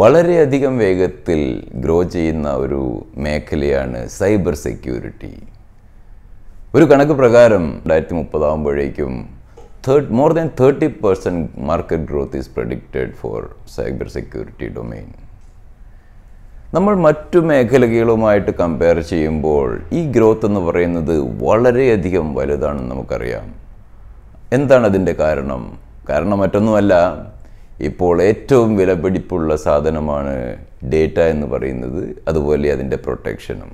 വളരെയധികം വേഗത്തിൽ ഗ്രോ ചെയ്യുന്ന ഒരു മേഖലയാണ് സൈബർ സെക്യൂരിറ്റി ഒരു കണക്ക് പ്രകാരം രണ്ടായിരത്തി മുപ്പതാകുമ്പോഴേക്കും third more than thirty percent market growth is predicted for cyber security domain നമ്മൾ മറ്റു മേഖലകളുമായിട്ട് കമ്പയർ ചെയ്യുമ്പോൾ ഈ ഗ്രോത്ത് എന്ന് പറയുന്നത് വളരെയധികം വലുതാണെന്ന് നമുക്കറിയാം എന്താണ് അതിൻ്റെ കാരണം കാരണം മറ്റൊന്നുമല്ല ഇപ്പോൾ ഏറ്റവും വിലപിടിപ്പുള്ള സാധനമാണ് ഡേറ്റ എന്ന് പറയുന്നത് അതുപോലെ അതിൻ്റെ പ്രൊട്ടക്ഷനും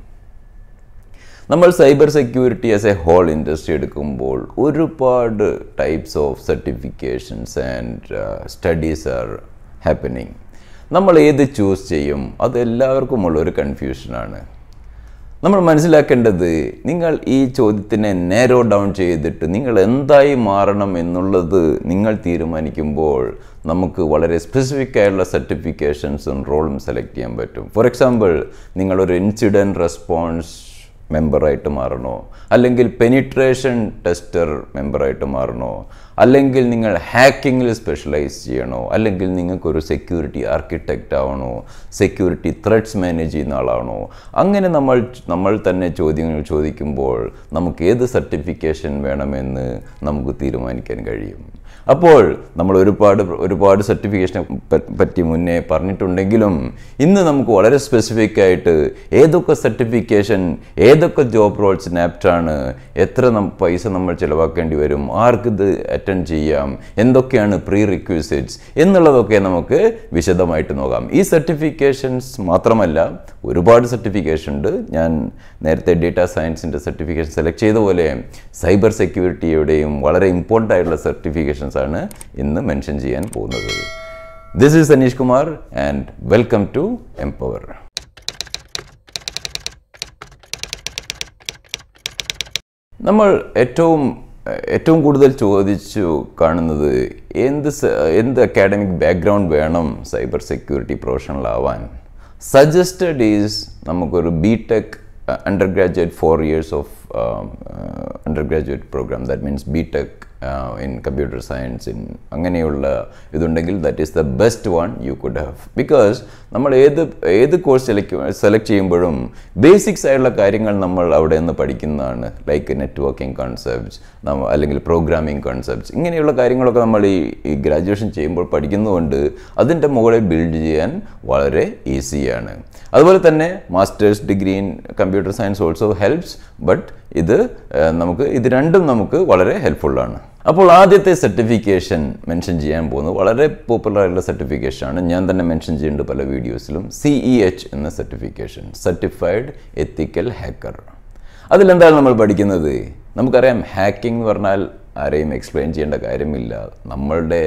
നമ്മൾ cyber security as a whole industry എടുക്കുമ്പോൾ ഒരുപാട് types of certifications and studies are happening നമ്മൾ ഏത് ചൂസ് ചെയ്യും അത് എല്ലാവർക്കുമുള്ള ഒരു കൺഫ്യൂഷനാണ് നമ്മൾ മനസ്സിലാക്കേണ്ടത് നിങ്ങൾ ഈ ചോദ്യത്തിനെ നേരോ ഡൗൺ ചെയ്തിട്ട് നിങ്ങൾ എന്തായി മാറണം എന്നുള്ളത് നിങ്ങൾ തീരുമാനിക്കുമ്പോൾ നമുക്ക് വളരെ സ്പെസിഫിക് ആയുള്ള സർട്ടിഫിക്കേഷൻസും റോളും സെലക്ട് ചെയ്യാൻ പറ്റും ഫോർ എക്സാമ്പിൾ നിങ്ങളൊരു ഇൻസിഡൻറ്റ് റെസ്പോൺസ് മെമ്പറായിട്ട് മാറണോ അല്ലെങ്കിൽ പെനിട്രേഷൻ ടെസ്റ്റർ മെമ്പറായിട്ട് മാറണോ അല്ലെങ്കിൽ നിങ്ങൾ ഹാക്കിങ്ങിൽ സ്പെഷ്യലൈസ് ചെയ്യണോ അല്ലെങ്കിൽ നിങ്ങൾക്കൊരു സെക്യൂരിറ്റി ആർക്കിടെക്റ്റ് ആവണോ സെക്യൂരിറ്റി ത്രെഡ്സ് മാനേജ് ചെയ്യുന്ന ആളാണോ അങ്ങനെ നമ്മൾ നമ്മൾ തന്നെ ചോദ്യങ്ങൾ ചോദിക്കുമ്പോൾ നമുക്ക് ഏത് സർട്ടിഫിക്കേഷൻ വേണമെന്ന് നമുക്ക് തീരുമാനിക്കാൻ കഴിയും അപ്പോൾ നമ്മൾ ഒരുപാട് ഒരുപാട് സർട്ടിഫിക്കേഷനെ പറ്റി മുന്നേ പറഞ്ഞിട്ടുണ്ടെങ്കിലും ഇന്ന് നമുക്ക് വളരെ സ്പെസിഫിക് ആയിട്ട് ഏതൊക്കെ സർട്ടിഫിക്കേഷൻ ഏതൊക്കെ ജോബ് റോൾസ് നാപ്റ്റാണ് എത്ര പൈസ നമ്മൾ ചിലവാക്കേണ്ടി വരും ഇത് അറ്റൻഡ് ചെയ്യാം എന്തൊക്കെയാണ് പ്രീ റിക്വസിറ്റ്സ് എന്നുള്ളതൊക്കെ നമുക്ക് വിശദമായിട്ട് നോക്കാം ഈ സർട്ടിഫിക്കേഷൻസ് മാത്രമല്ല ഒരുപാട് സർട്ടിഫിക്കേഷൻ ഉണ്ട് ഞാൻ നേരത്തെ ഡേറ്റാ സയൻസിൻ്റെ സർട്ടിഫിക്കേഷൻ സെലക്ട് ചെയ്ത പോലെ സൈബർ സെക്യൂരിറ്റിയുടെയും വളരെ ഇമ്പോർട്ടൻ്റ് ആയിട്ടുള്ള സർട്ടിഫിക്കേഷൻ ക്വസ്റ്റ്യൻസ് ആണ് ഇന്ന് മെൻഷൻ ചെയ്യാൻ പോകുന്നത് this is Anish Kumar and welcome to Empower നമ്മൾ ഏറ്റവും ഏറ്റവും കൂടുതൽ ചോദിച്ചു കാണുന്നത് എന്ത് എന്ത് അക്കാഡമിക് ബാക്ക്ഗ്രൗണ്ട് വേണം സൈബർ സെക്യൂരിറ്റി പ്രൊഫഷണൽ ആവാൻ സജസ്റ്റഡ് ഈസ് നമുക്കൊരു B tech graduate four years of undergraduate programme that means B tech in computer science in അങ്ങനെയുള്ള ഇതുണ്ടെങ്കിൽ that is the best one you could have because നമ്മൾ ഏത് ഏത് course select select ചെയ്യുമ്പോഴും basics ആയിട്ടുള്ള കാര്യങ്ങൾ നമ്മൾ അവിടെ നിന്ന് പഠിക്കുന്നതാണ് ലൈക്ക് നെറ്റ്വർക്കിംഗ് കോൺസെപ്റ്റ്സ് അല്ലെങ്കിൽ പ്രോഗ്രാമിംഗ് കൺസെപ്റ്റ്സ് ഇങ്ങനെയുള്ള കാര്യങ്ങളൊക്കെ നമ്മൾ ഈ ഈ ഗ്രാജുവേഷൻ ചെയ്യുമ്പോൾ പഠിക്കുന്നതുകൊണ്ട് അതിൻ്റെ മുകളിൽ ബിൽഡ് ചെയ്യാൻ വളരെ ഈസിയാണ് അതുപോലെ തന്നെ master's degree in computer science also helps but ഇത് നമുക്ക് ഇത് രണ്ടും നമുക്ക് വളരെ ഹെൽപ്ഫുള്ളാണ് അപ്പോൾ ആദ്യത്തെ സർട്ടിഫിക്കേഷൻ മെൻഷൻ ചെയ്യാൻ പോകുന്നത് വളരെ പോപ്പുലർ ആയിട്ടുള്ള സർട്ടിഫിക്കേഷനാണ് ഞാൻ തന്നെ മെൻഷൻ ചെയ്യേണ്ട പല വീഡിയോസിലും സി ഇ എച്ച് എന്ന സർട്ടിഫിക്കേഷൻ സർട്ടിഫൈഡ് എത്തിക്കൽ ഹാക്കർ അതിലെന്താണ് നമ്മൾ പഠിക്കുന്നത് നമുക്കറിയാം ഹാക്കിംഗ് എന്ന് പറഞ്ഞാൽ ആരെയും എക്സ്പ്ലെയിൻ ചെയ്യേണ്ട കാര്യമില്ല നമ്മളുടെ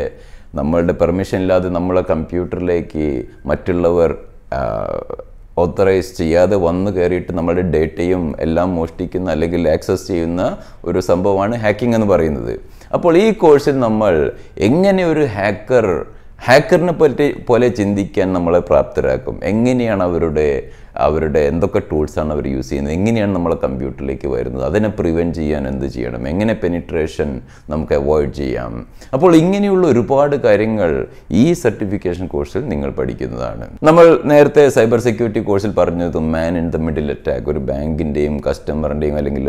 നമ്മളുടെ പെർമിഷൻ ഇല്ലാതെ നമ്മളെ കമ്പ്യൂട്ടറിലേക്ക് മറ്റുള്ളവർ ഓത്തറൈസ് ചെയ്യാതെ വന്നു കയറിയിട്ട് നമ്മുടെ ഡേറ്റയും എല്ലാം മോഷ്ടിക്കുന്ന അല്ലെങ്കിൽ ആക്സസ് ചെയ്യുന്ന ഒരു സംഭവമാണ് ഹാക്കിംഗ് എന്ന് പറയുന്നത് അപ്പോൾ ഈ കോഴ്സിൽ നമ്മൾ എങ്ങനെ ഒരു ഹാക്കർ ഹാക്കറിനെ പറ്റി പോലെ ചിന്തിക്കാൻ നമ്മളെ പ്രാപ്തരാക്കും എങ്ങനെയാണ് അവരുടെ അവരുടെ എന്തൊക്കെ ടൂൾസാണ് അവർ യൂസ് ചെയ്യുന്നത് എങ്ങനെയാണ് നമ്മളെ കമ്പ്യൂട്ടറിലേക്ക് വരുന്നത് അതിനെ പ്രിവെൻറ്റ് ചെയ്യാൻ എന്ത് ചെയ്യണം എങ്ങനെ പെനിട്രേഷൻ നമുക്ക് അവോയ്ഡ് ചെയ്യാം അപ്പോൾ ഇങ്ങനെയുള്ള ഒരുപാട് കാര്യങ്ങൾ ഈ സർട്ടിഫിക്കേഷൻ കോഴ്സിൽ നിങ്ങൾ പഠിക്കുന്നതാണ് നമ്മൾ നേരത്തെ സൈബർ സെക്യൂരിറ്റി കോഴ്സിൽ പറഞ്ഞത് man in the middle attack ഒരു ബാങ്കിൻ്റെയും കസ്റ്റമറിൻ്റെയും അല്ലെങ്കിൽ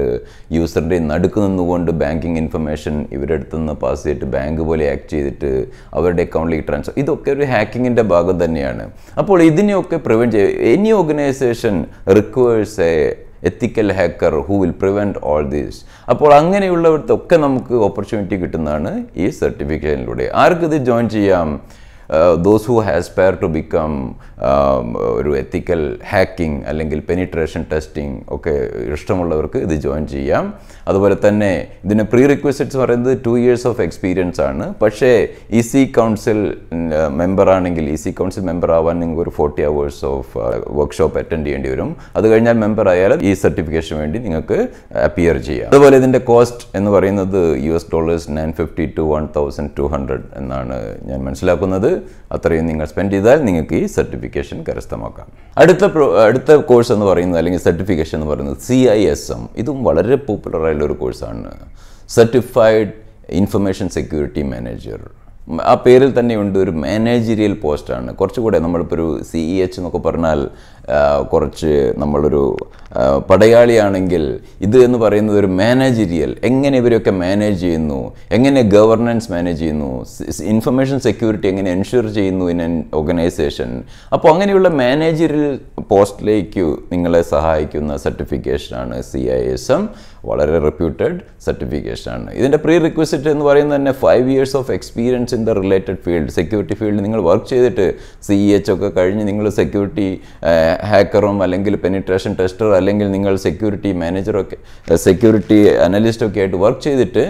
യൂസറിൻ്റെയും നടുക്ക് നിന്നുകൊണ്ട് ബാങ്കിങ് ഇൻഫർമേഷൻ ഇവരെടുത്തു നിന്ന് പാസ് ചെയ്തിട്ട് ബാങ്ക് പോലെ ആക്ട് ചെയ്തിട്ട് അവരുടെ അക്കൗണ്ടിലേക്ക് ട്രാൻസ്ഫർ ഇതൊക്കെ ഒരു ഹാക്കിങ്ങിൻ്റെ ഭാഗം തന്നെയാണ് അപ്പോൾ ഇതിനെയൊക്കെ പ്രിവെൻറ്റ് ചെയ്യുക any organise organisation requires a ethical hacker who will prevent all these അപ്പോൾ അങ്ങനെയുള്ളവർക്കൊക്കെ നമുക്ക് ഓപ്പർച്യൂണിറ്റി കിട്ടുന്നതാണ് ഈ സർട്ടിഫിക്കേഷനിലൂടെ ആർക്കിത് ജോയിൻ ചെയ്യാം those who pair to become ഒരു എത്തിക്കൽ ഹാക്കിംഗ് അല്ലെങ്കിൽ പെനിട്രേഷൻ ടെസ്റ്റിംഗ് ഒക്കെ ഇഷ്ടമുള്ളവർക്ക് ഇത് ജോയിൻ ചെയ്യാം അതുപോലെ തന്നെ ഇതിന് പ്രീ റിക്വസ്റ്റ്സ് പറയുന്നത് ടു ഇയേഴ്സ് ഓഫ് എക്സ്പീരിയൻസ് ആണ് പക്ഷേ ഇ സി കൗൺസിൽ മെമ്പറാണെങ്കിൽ ഇ സി കൗൺസിൽ മെമ്പർ ആവാൻ നിങ്ങൾക്ക് ഒരു forty hours of workshop attend ചെയ്യേണ്ടി വരും അത് കഴിഞ്ഞാൽ മെമ്പർ ആയാലും ഈ e സർട്ടിഫിക്കേഷൻ വേണ്ടി നിങ്ങൾക്ക് അപ്പിയർ uh, ചെയ്യാം അതുപോലെ ഇതിൻ്റെ കോസ്റ്റ് എന്ന് പറയുന്നത് U S dollars nine fifty to one thousand two hundred എന്നാണ് ഞാൻ മനസ്സിലാക്കുന്നത് അത്രയും നിങ്ങൾ സ്പെൻഡ് ചെയ്താൽ നിങ്ങൾക്ക് ഈ സർട്ടിഫിക്കേഷൻ കരസ്ഥമാക്കാം അടുത്ത അടുത്ത കോഴ്സ് എന്ന് പറയുന്നത് അല്ലെങ്കിൽ സർട്ടിഫിക്കേഷൻ എന്ന് പറയുന്നത് സി ഐ എസ് എം ഇതും വളരെ പോപ്പുലറായുള്ള ഒരു കോഴ്സാണ് സർട്ടിഫൈഡ് ഇൻഫർമേഷൻ സെക്യൂരിറ്റി മാനേജർ ആ പേരിൽ തന്നെയുണ്ട് ഒരു മാനേജീരിയൽ പോസ്റ്റാണ് കുറച്ചുകൂടെ നമ്മളിപ്പോൾ ഒരു സി ഇ എച്ച് എന്നൊക്കെ പറഞ്ഞാൽ കുറച്ച് നമ്മളൊരു പടയാളിയാണെങ്കിൽ ഇത് എന്ന് പറയുന്നത് ഒരു മാനേജീരിയൽ എങ്ങനെ ഇവരെയൊക്കെ മാനേജ് ചെയ്യുന്നു എങ്ങനെ ഗവർണൻസ് മാനേജ് ചെയ്യുന്നു ഇൻഫർമേഷൻ സെക്യൂരിറ്റി എങ്ങനെ എൻഷുർ ചെയ്യുന്നു ഇൻ എൻ ഓർഗനൈസേഷൻ അപ്പോൾ അങ്ങനെയുള്ള മാനേജറിൽ പോസ്റ്റിലേക്ക് നിങ്ങളെ സഹായിക്കുന്ന സർട്ടിഫിക്കേഷനാണ് സി ഐ എസ് എം വളരെ റെപ്യൂട്ടഡ് സർട്ടിഫിക്കേഷനാണ് ഇതിൻ്റെ പ്രീ റിക്വസ്റ്റ് എന്ന് പറയുന്നത് തന്നെ five years of experience in the related field security field നിങ്ങൾ വർക്ക് ചെയ്തിട്ട് സി ഇ എച്ച് ഒക്കെ കഴിഞ്ഞ് നിങ്ങൾ സെക്യൂരിറ്റി ഹാക്കറും അല്ലെങ്കിൽ പെനിട്രേഷൻ ടെസ്റ്റർ അല്ലെങ്കിൽ നിങ്ങൾ സെക്യൂരിറ്റി മാനേജറൊക്കെ സെക്യൂരിറ്റി ഒക്കെ ആയിട്ട് വർക്ക് ചെയ്തിട്ട്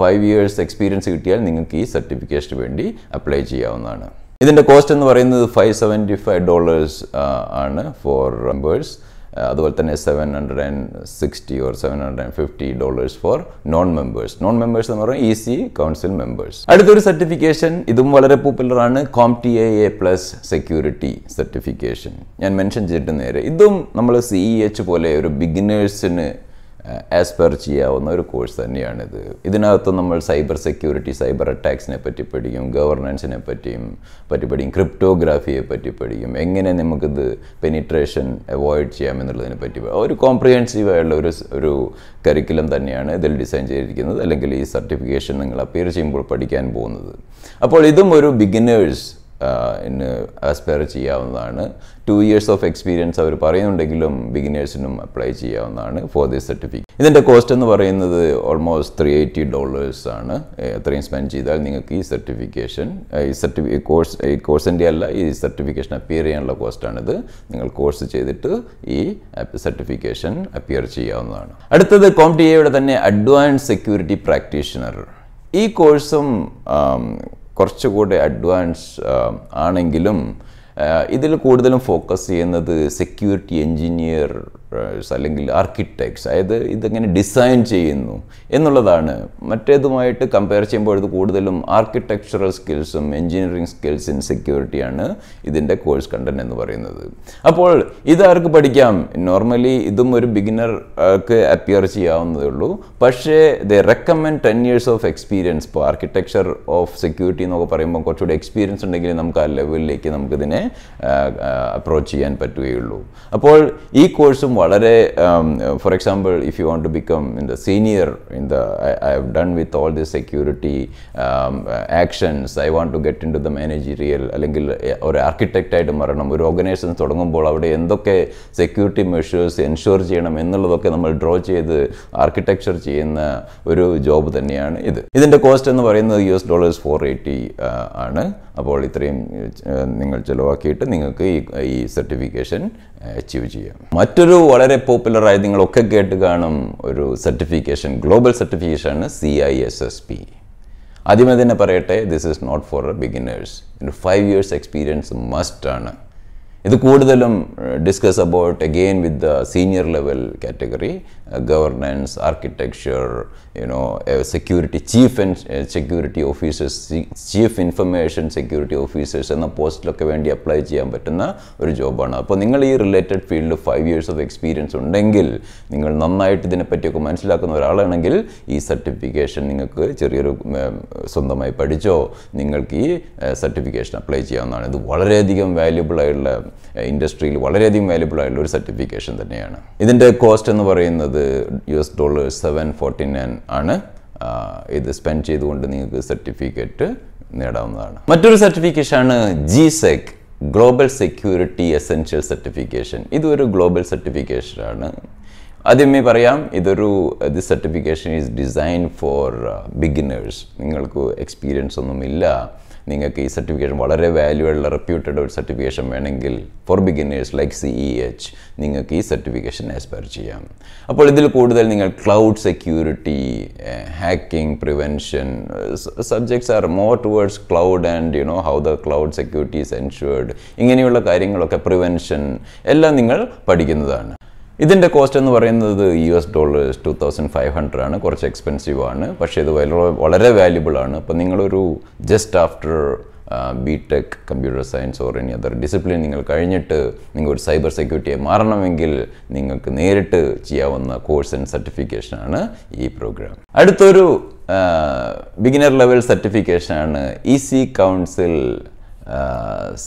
ഫൈവ് ഇയേഴ്സ് എക്സ്പീരിയൻസ് കിട്ടിയാൽ നിങ്ങൾക്ക് ഈ സർട്ടിഫിക്കേഷന് വേണ്ടി അപ്ലൈ ചെയ്യാവുന്നതാണ് ഇതിൻ്റെ കോസ്റ്റ് എന്ന് പറയുന്നത് ഫൈവ് സെവൻറ്റി ഫൈവ് ഡോളേഴ്സ് ആണ് ഫോർ മെമ്പേഴ്സ് അതുപോലെ തന്നെ seven hundred and sixty or seven hundred and fifty dollars for non members non members എന്ന് പറഞ്ഞാൽ ഇ സി കൗൺസിൽ മെമ്പേഴ്സ് അടുത്തൊരു സർട്ടിഫിക്കേഷൻ ഇതും വളരെ പോപ്പുലറാണ് T A A plus security certification ഞാൻ മെൻഷൻ ചെയ്തിട്ട് നേരെ ഇതും നമ്മൾ സി ഇ എച്ച് e പോലെ ഒരു ബിഗിനേഴ്സിന് ആസ് പെർ ചെയ്യാവുന്ന ഒരു കോഴ്സ് തന്നെയാണിത് ഇതിനകത്ത് നമ്മൾ സൈബർ സെക്യൂരിറ്റി സൈബർ അറ്റാക്സിനെ പറ്റി പഠിക്കും ഗവർണൻസിനെ പറ്റിയും പറ്റി പഠിക്കും ക്രിപ്റ്റോഗ്രാഫിയെ പറ്റി പഠിക്കും എങ്ങനെ നമുക്കിത് പെനിട്രേഷൻ അവോയ്ഡ് ചെയ്യാം എന്നുള്ളതിനെ പറ്റി ഒരു കോംപ്രിഹെൻസീവ് ആയുള്ള ഒരു ഒരു കരിക്കുലം തന്നെയാണ് ഇതിൽ ഡിസൈൻ ചെയ്തിരിക്കുന്നത് അല്ലെങ്കിൽ ഈ സർട്ടിഫിക്കേഷൻ നിങ്ങൾ അപ്പിയർ ചെയ്യുമ്പോൾ പഠിക്കാൻ പോകുന്നത് അപ്പോൾ ഇതും ഒരു ബിഗിനേഴ്സ് അസ്പയർ ചെയ്യാവുന്നതാണ് ടു ഇയേഴ്സ് ഓഫ് എക്സ്പീരിയൻസ് അവർ പറയുന്നുണ്ടെങ്കിലും ബിഗിനേഴ്സിനും അപ്ലൈ ചെയ്യാവുന്നതാണ് ഫോർ ദിസ് സർട്ടിഫിക്കറ്റ് ഇതിൻ്റെ കോസ്റ്റ് എന്ന് പറയുന്നത് ഓൾമോസ്റ്റ് ത്രീ എയ്റ്റി ഡോളേഴ്സ് ആണ് അത്രയും സ്പെൻഡ് ചെയ്താൽ നിങ്ങൾക്ക് ഈ സർട്ടിഫിക്കേഷൻ ഈ സർട്ടിഫി കോഴ്സ് ഈ കോഴ്സിൻ്റെ അല്ല ഈ സർട്ടിഫിക്കേഷൻ അപ്പിയർ ചെയ്യാനുള്ള കോസ്റ്റാണിത് നിങ്ങൾ കോഴ്സ് ചെയ്തിട്ട് ഈ സർട്ടിഫിക്കേഷൻ അപ്പിയർ ചെയ്യാവുന്നതാണ് അടുത്തത് കോംടിയയുടെ തന്നെ അഡ്വാൻസ് സെക്യൂരിറ്റി പ്രാക്ടീഷണർ ഈ കോഴ്സും കുറച്ചുകൂടെ അഡ്വാൻസ് um, ആണെങ്കിലും uh, ഇതിൽ കൂടുതലും ഫോക്കസ് ചെയ്യുന്നത് സെക്യൂരിറ്റി എൻജിനീയർ ഡെവലപ്പേഴ്സ് അല്ലെങ്കിൽ ആർക്കിടെക്ട്സ് അതായത് ഇതെങ്ങനെ ഡിസൈൻ ചെയ്യുന്നു എന്നുള്ളതാണ് മറ്റേതുമായിട്ട് കമ്പയർ ചെയ്യുമ്പോൾ ഇത് കൂടുതലും ആർക്കിടെക്ചറൽ സ്കിൽസും എൻജിനീയറിംഗ് സ്കിൽസ് ഇൻ സെക്യൂരിറ്റിയാണ് ഇതിൻ്റെ കോഴ്സ് കണ്ടന്റ് എന്ന് പറയുന്നത് അപ്പോൾ ഇതാർക്ക് പഠിക്കാം നോർമലി ഇതും ഒരു ബിഗിനർക്ക് അപ്പിയർ ചെയ്യാവുന്നതേ ഉള്ളൂ പക്ഷേ the recommend ten years of experience ഇപ്പോൾ ആർക്കിടെക്ചർ ഓഫ് സെക്യൂരിറ്റി എന്നൊക്കെ പറയുമ്പോൾ കുറച്ചുകൂടി എക്സ്പീരിയൻസ് ഉണ്ടെങ്കിൽ നമുക്ക് ആ ലെവലിലേക്ക് നമുക്കിതിനെ അപ്രോച്ച് ചെയ്യാൻ പറ്റുകയുള്ളൂ അപ്പോൾ ഈ കോഴ്സും വളരെ for example if you want to become in the senior in the I have done with all the security actions I want to get into the managerial അല്ലെങ്കിൽ eh, ഒരു ആർക്കിടെക്റ്റായിട്ട് മാറണം ഒരു ഓർഗനൈസേഷൻ തുടങ്ങുമ്പോൾ അവിടെ എന്തൊക്കെ സെക്യൂരിറ്റി മെഷേഴ്സ് എൻഷുർ ചെയ്യണം എന്നുള്ളതൊക്കെ നമ്മൾ ഡ്രോ ചെയ്ത് ആർക്കിടെക്ചർ ചെയ്യുന്ന ഒരു ജോബ് തന്നെയാണ് ഇത് ഇതിൻ്റെ കോസ്റ്റ് എന്ന് പറയുന്നത് U S dollars four eighty ആണ് അപ്പോൾ ഇത്രയും നിങ്ങൾ ചിലവാക്കിയിട്ട് നിങ്ങൾക്ക് ഈ സർട്ടിഫിക്കേഷൻ അച്ചീവ് ചെയ്യാം മറ്റൊരു വളരെ പോപ്പുലർ ആയി നിങ്ങളൊക്കെ കേട്ട് കാണും ഒരു സർട്ടിഫിക്കേഷൻ ഗ്ലോബൽ സർട്ടിഫിക്കേഷൻ ആണ് C I S S P ആദ്യമേ തന്നെ പറയട്ടെ this is not for beginners ഒരു ഫൈവ് ഇയേഴ്സ് എക്സ്പീരിയൻസ് മസ്റ്റ് ആണ് ഇത് കൂടുതലും discuss about again with the senior level category Uh, governance, architecture you know security chief chief and uh, security officers, chief information security officers എന്ന പോസ്റ്റിലൊക്കെ വേണ്ടി apply ചെയ്യാൻ പറ്റുന്ന ഒരു ജോബാണ് അപ്പോൾ നിങ്ങൾ ഈ റിലേറ്റഡ് ഫീൽഡിൽ ഫൈവ് ഇയേഴ്സ് ഓഫ് എക്സ്പീരിയൻസ് ഉണ്ടെങ്കിൽ നിങ്ങൾ നന്നായിട്ട് ഇതിനെപ്പറ്റിയൊക്കെ മനസ്സിലാക്കുന്ന ഒരാളാണെങ്കിൽ ഈ സർട്ടിഫിക്കേഷൻ നിങ്ങൾക്ക് ചെറിയൊരു സ്വന്തമായി പഠിച്ചോ നിങ്ങൾക്ക് ഈ സർട്ടിഫിക്കേഷൻ അപ്ലൈ ചെയ്യാവുന്നതാണ് ഇത് വളരെയധികം വാല്യുബിൾ ആയിട്ടുള്ള ഇൻഡസ്ട്രിയിൽ വളരെയധികം വാല്യുബിൾ ആയിട്ടുള്ള ഒരു സർട്ടിഫിക്കേഷൻ തന്നെയാണ് ഇതിൻ്റെ കോസ്റ്റ് എന്ന് പറയുന്നത് U S dollar seven forty nine ആണ് ഇത് സ്പെൻഡ് ചെയ്തുകൊണ്ട് നിങ്ങൾക്ക് സർട്ടിഫിക്കറ്റ് നേടാവുന്നതാണ് മറ്റൊരു ആണ് G sec global security essential certification ഇതൊരു ഗ്ലോബൽ സർട്ടിഫിക്കേഷനാണ് ആദ്യമേ പറയാം ഇതൊരു the certification is design for beginners നിങ്ങൾക്ക് എക്സ്പീരിയൻസ് ഒന്നുമില്ല നിങ്ങൾക്ക് ഈ സർട്ടിഫിക്കേഷൻ വളരെ വാല്യൂ ഉള്ള റെപ്യൂട്ടഡ് ഒരു സർട്ടിഫിക്കേഷൻ വേണമെങ്കിൽ for beginners like C E H നിങ്ങൾക്ക് ഈ സർട്ടിഫിക്കേഷൻ ആസ്പയർ ചെയ്യാം അപ്പോൾ ഇതിൽ കൂടുതൽ നിങ്ങൾ cloud security hacking prevention subjects are more towards cloud and you know how the cloud security is ensured ഇങ്ങനെയുള്ള കാര്യങ്ങളൊക്കെ പ്രിവെൻഷൻ എല്ലാം നിങ്ങൾ പഠിക്കുന്നതാണ് ഇതിൻ്റെ കോസ്റ്റ് എന്ന് പറയുന്നത് U S dollars two thousand five hundred ആണ് കുറച്ച് എക്സ്പെൻസീവ് ആണ് പക്ഷേ ഇത് വളരെ വാല്യുബിൾ ആണ് അപ്പോൾ നിങ്ങളൊരു just after B tech computer science or any other discipline നിങ്ങൾ കഴിഞ്ഞിട്ട് നിങ്ങൾ ഒരു സൈബർ സെക്യൂരിറ്റിയെ മാറണമെങ്കിൽ നിങ്ങൾക്ക് നേരിട്ട് ചെയ്യാവുന്ന കോഴ്സ് ആൻഡ് സർട്ടിഫിക്കേഷനാണ് ഈ പ്രോഗ്രാം അടുത്തൊരു ബിഗിനർ ലെവൽ സർട്ടിഫിക്കേഷനാണ് E C council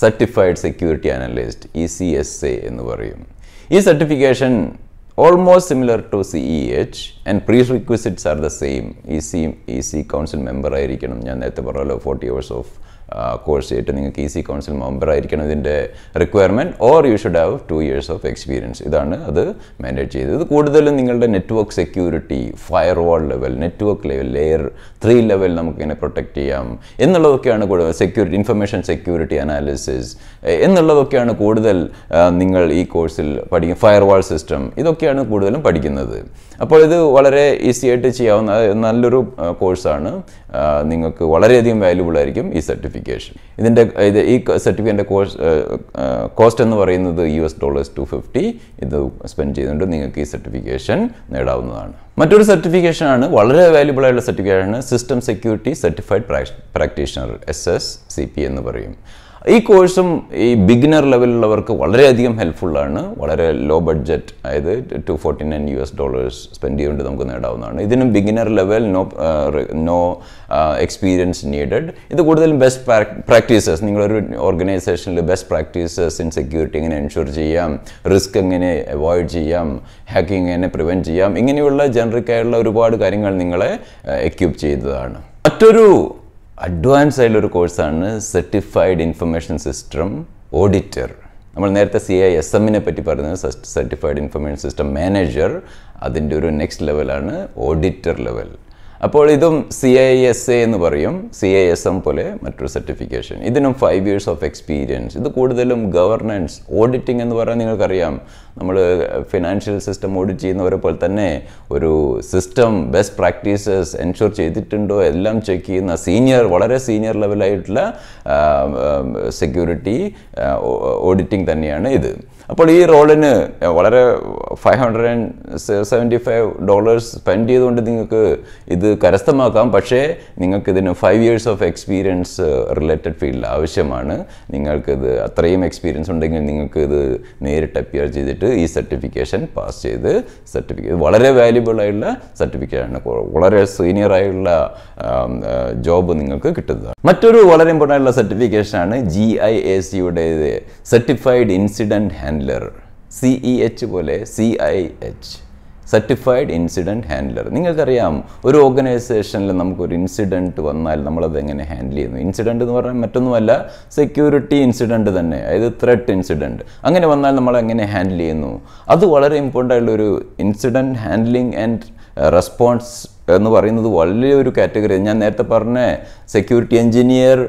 certified security analyst E C S A എന്ന് പറയും E-certification almost similar to CEH and prerequisites are the same. EC, EC council member ആയിരിക്കണം ഞാൻ നേരത്തെ പറഞ്ഞല്ലോ ഫോർട്ടി കോഴ്സ് ചെയ്തിട്ട് നിങ്ങൾക്ക് ഈസി കൗൺസിൽ മെമ്പർ ആയിരിക്കണം ഇതിൻ്റെ requirement or you should have two years of experience ഇതാണ് അത് മാൻഡേറ്റ് ചെയ്തത് ഇത് കൂടുതലും നിങ്ങളുടെ network security firewall level network level layer three level നമുക്കിങ്ങനെ പ്രൊട്ടക്റ്റ് ചെയ്യാം എന്നുള്ളതൊക്കെയാണ് കൂടുതൽ സെക്യൂരിറ്റി ഇൻഫർമേഷൻ സെക്യൂരിറ്റി അനാലിസിസ് എന്നുള്ളതൊക്കെയാണ് കൂടുതൽ നിങ്ങൾ ഈ കോഴ്സിൽ പഠിക്കുക ഫയർ വാൾ സിസ്റ്റം ഇതൊക്കെയാണ് കൂടുതലും പഠിക്കുന്നത് അപ്പോൾ ഇത് വളരെ ഈസി ആയിട്ട് ചെയ്യാവുന്ന നല്ലൊരു കോഴ്സാണ് നിങ്ങൾക്ക് വളരെയധികം വാല്യൂബിൾ ആയിരിക്കും ഈ സർട്ടിഫിക്കറ്റ് സർട്ടിഫിക്കേഷൻ ഇതിൻ്റെ ഇത് ഈ സർട്ടിഫിക്കറ്റിൻ്റെ കോഴ്സ് കോസ്റ്റ് എന്ന് പറയുന്നത് U S dollars two fifty ഇത് സ്പെൻഡ് ചെയ്തുകൊണ്ട് നിങ്ങൾക്ക് ഈ സർട്ടിഫിക്കേഷൻ നേടാവുന്നതാണ് മറ്റൊരു സർട്ടിഫിക്കേഷനാണ് വളരെ വാല്യുബിൾ ആയിട്ടുള്ള സർട്ടിഫിക്കേഷനാണ് system security certified practitioner S S C P എന്ന് പറയും ഈ കോഴ്സും ഈ ബിഗിനർ ലെവലിലുള്ളവർക്ക് വളരെയധികം ഹെൽപ്ഫുള്ളാണ് വളരെ ലോ ബഡ്ജറ്റ് അതായത് two forty nine U S dollars spend ചെയ്യേണ്ടി നമുക്ക് നേടാവുന്നതാണ് ഇതിനും beginner level no no experience needed ഇത് കൂടുതലും ബെസ്റ്റ് പ്രാക്ടീസസ് നിങ്ങളൊരു ഓർഗനൈസേഷനിൽ ബെസ്റ്റ് പ്രാക്ടീസസ് ഇൻ സെക്യൂരിറ്റി എങ്ങനെ എൻഷുർ ചെയ്യാം റിസ്ക് എങ്ങനെ അവോയ്ഡ് ചെയ്യാം ഹാക്കിംഗ് എങ്ങനെ പ്രിവെൻറ്റ് ചെയ്യാം ഇങ്ങനെയുള്ള ജനറിക്കായുള്ള ഒരുപാട് കാര്യങ്ങൾ നിങ്ങളെ എക്യൂപ്പ് ചെയ്തതാണ് മറ്റൊരു അഡ്വാൻസ് ആയിട്ടുള്ളൊരു കോഴ്സാണ് സർട്ടിഫൈഡ് ഇൻഫർമേഷൻ സിസ്റ്റം ഓഡിറ്റർ നമ്മൾ നേരത്തെ സി ഐ എസ് എമ്മിനെ പറ്റി പറഞ്ഞത് സർട്ടിഫൈഡ് ഇൻഫർമേഷൻ സിസ്റ്റം മാനേജർ അതിൻ്റെ ഒരു നെക്സ്റ്റ് ലെവലാണ് ഓഡിറ്റർ ലെവൽ അപ്പോൾ ഇതും സി ഐ എസ് എ എന്ന് പറയും സി ഐ എസ് എം പോലെ മറ്റൊരു സർട്ടിഫിക്കേഷൻ ഇതിനും ഫൈവ് ഇയേഴ്സ് ഓഫ് എക്സ്പീരിയൻസ് ഇത് കൂടുതലും ഗവർണൻസ് ഓഡിറ്റിംഗ് എന്ന് പറയാൻ നിങ്ങൾക്കറിയാം നമ്മൾ ഫിനാൻഷ്യൽ സിസ്റ്റം ഓഡിറ്റ് ചെയ്യുന്നവരെ പോലെ തന്നെ ഒരു സിസ്റ്റം ബെസ്റ്റ് പ്രാക്ടീസസ് എൻഷുർ ചെയ്തിട്ടുണ്ടോ എല്ലാം ചെക്ക് ചെയ്യുന്ന സീനിയർ വളരെ സീനിയർ ലെവലായിട്ടുള്ള സെക്യൂരിറ്റി ഓഡിറ്റിംഗ് തന്നെയാണ് ഇത് അപ്പോൾ ഈ റോളിന് വളരെ five hundred and seventy five dollars spend ചെയ്തുകൊണ്ട് നിങ്ങൾക്ക് ഇത് കരസ്ഥമാക്കാം പക്ഷേ നിങ്ങൾക്കിതിന് five years of experience related field ആവശ്യമാണ് നിങ്ങൾക്കിത് അത്രയും എക്സ്പീരിയൻസ് ഉണ്ടെങ്കിൽ നിങ്ങൾക്ക് ഇത് നേരിട്ട് അപ്പിയർ ചെയ്തിട്ട് ഈ സർട്ടിഫിക്കേഷൻ പാസ് ചെയ്ത് സർട്ടിഫിക്കറ്റ് വളരെ വാല്യുബിൾ ആയിട്ടുള്ള സർട്ടിഫിക്കറ്റാണ് വളരെ സീനിയർ ആയിട്ടുള്ള ജോബ് നിങ്ങൾക്ക് കിട്ടുന്നതാണ് മറ്റൊരു വളരെ ഇമ്പോർട്ടൻ്റ് ആയിട്ടുള്ള സർട്ടിഫിക്കേഷനാണ് ജി ഐ എ സിയുടെ certified incident handler C E H പോലെ C I H certified incident handler നിങ്ങൾക്കറിയാം ഒരു ഓർഗനൈസേഷനിൽ നമുക്കൊരു ഇൻസിഡൻറ്റ് വന്നാൽ നമ്മളത് എങ്ങനെ ഹാൻഡിൽ ചെയ്യുന്നു ഇൻസിഡൻറ്റ് എന്ന് പറഞ്ഞാൽ മറ്റൊന്നുമല്ല സെക്യൂരിറ്റി ഇൻസിഡൻറ്റ് തന്നെ അതായത് ത്രെട്ട് ഇൻസിഡൻറ്റ് അങ്ങനെ വന്നാൽ നമ്മൾ എങ്ങനെ ഹാൻഡിൽ ചെയ്യുന്നു അത് വളരെ ഇമ്പോർട്ടൻ്റ് ആയിട്ടുള്ളൊരു ഇൻസിഡൻറ്റ് ഹാൻഡ്ലിംഗ് ആൻഡ് റെസ്പോൺസ് എന്ന് പറയുന്നത് വലിയൊരു കാറ്റഗറി ഞാൻ നേരത്തെ പറഞ്ഞ സെക്യൂരിറ്റി എഞ്ചിനീയർ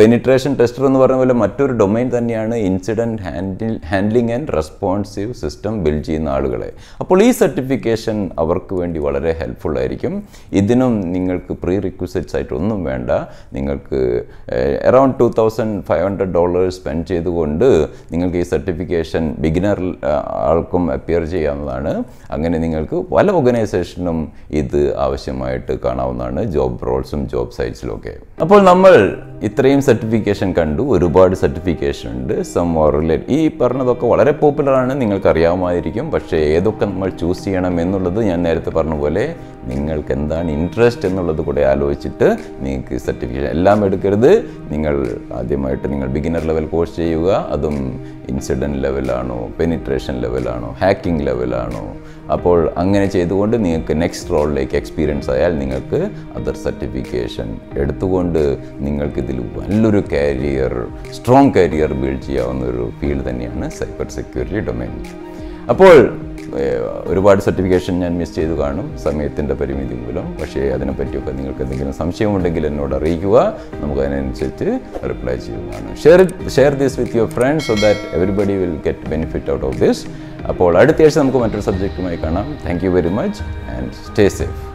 പെനിട്രേഷൻ ടെസ്റ്റർ എന്ന് പറഞ്ഞ പോലെ മറ്റൊരു ഡൊമൈൻ തന്നെയാണ് incident handle handling and responsive system build ചെയ്യുന്ന ആളുകളെ അപ്പോൾ ഈ സർട്ടിഫിക്കേഷൻ അവർക്ക് വേണ്ടി വളരെ ഹെൽപ്ഫുൾ ആയിരിക്കും ഇതിനും നിങ്ങൾക്ക് പ്രീ റിക്വസിറ്റ്സ് ആയിട്ടൊന്നും വേണ്ട നിങ്ങൾക്ക് around two thousand five hundred dollars spend ചെയ്തുകൊണ്ട് നിങ്ങൾക്ക് ഈ സർട്ടിഫിക്കേഷൻ ബിഗിനർ ആൾക്കും അപ്പിയർ ചെയ്യാവുന്നതാണ് അങ്ങനെ നിങ്ങൾക്ക് പല ഓർഗനൈസേഷനും ഇത് ആവശ്യം ആവശ്യമായിട്ട് കാണാവുന്നതാണ് ജോബ് റോൾസും ജോബ് ഒക്കെ അപ്പോൾ നമ്മൾ ഇത്രയും സർട്ടിഫിക്കേഷൻ കണ്ടു ഒരുപാട് സർട്ടിഫിക്കേഷൻ ഉണ്ട് സം ഓർ റിലേറ്റ് ഈ പറഞ്ഞതൊക്കെ വളരെ പോപ്പുലറാണ് നിങ്ങൾക്കറിയാമായിരിക്കും പക്ഷേ ഏതൊക്കെ നമ്മൾ ചൂസ് ചെയ്യണം എന്നുള്ളത് ഞാൻ നേരത്തെ പറഞ്ഞ പോലെ നിങ്ങൾക്ക് എന്താണ് ഇൻട്രസ്റ്റ് എന്നുള്ളത് കൂടെ ആലോചിച്ചിട്ട് നിങ്ങൾക്ക് സർട്ടിഫിക്കേഷൻ എല്ലാം എടുക്കരുത് നിങ്ങൾ ആദ്യമായിട്ട് നിങ്ങൾ ബിഗിനർ ലെവൽ കോഴ്സ് ചെയ്യുക അതും ഇൻസിഡൻറ്റ് ലെവലാണോ പെനിട്രേഷൻ ലെവലാണോ ഹാക്കിംഗ് ലെവലാണോ അപ്പോൾ അങ്ങനെ ചെയ്തുകൊണ്ട് നിങ്ങൾക്ക് നെക്സ്റ്റ് റോളിലേക്ക് എക്സ്പീരിയൻസ് ആയാൽ നിങ്ങൾക്ക് അതർ സർട്ടിഫിക്കേഷൻ എടുത്തുകൊണ്ട് നിങ്ങൾക്കിതിൽ വലിയൊരു കരിയർ സ്ട്രോങ് കരിയർ ബിൽഡ് ചെയ്യാവുന്ന ഒരു ഫീൽഡ് തന്നെയാണ് സൈബർ സെക്യൂരിറ്റി ഡൊമൈൻ അപ്പോൾ ഒരുപാട് സർട്ടിഫിക്കേഷൻ ഞാൻ മിസ് ചെയ്തു കാണും സമയത്തിൻ്റെ പരിമിതി മൂലം പക്ഷേ അതിനെപ്പറ്റിയൊക്കെ നിങ്ങൾക്ക് എന്തെങ്കിലും സംശയമുണ്ടെങ്കിൽ എന്നോട് അറിയിക്കുക നമുക്ക് അതിനനുസരിച്ച് റിപ്ലൈ ചെയ്യുന്നതാണ് share share this with your friends so that everybody will get benefit out of this അപ്പോൾ ആഴ്ച നമുക്ക് മറ്റൊരു സബ്ജക്റ്റുമായി കാണാം thank you very much and stay safe